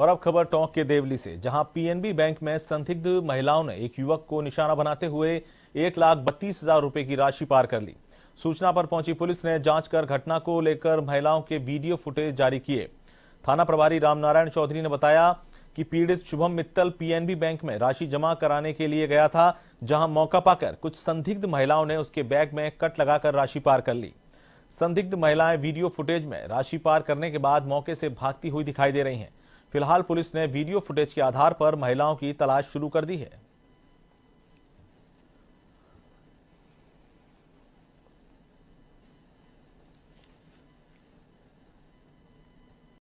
और अब खबर टोंक के देवली से जहां पीएनबी बैंक में संदिग्ध महिलाओं ने एक युवक को निशाना बनाते हुए एक लाख बत्तीस हजार रुपए की राशि पार कर ली सूचना पर पहुंची पुलिस ने जांच कर घटना को लेकर महिलाओं के वीडियो फुटेज जारी किए थाना प्रभारी रामनारायण चौधरी ने बताया कि पीड़ित शुभम मित्तल पीएनबी बैंक में राशि जमा कराने के लिए गया था जहां मौका पाकर कुछ संदिग्ध महिलाओं ने उसके बैग में कट लगाकर राशि पार कर ली संदिग्ध महिलाएं वीडियो फुटेज में राशि पार करने के बाद मौके से भागती हुई दिखाई दे रही हैं फिलहाल पुलिस ने वीडियो फुटेज के आधार पर महिलाओं की तलाश शुरू कर दी है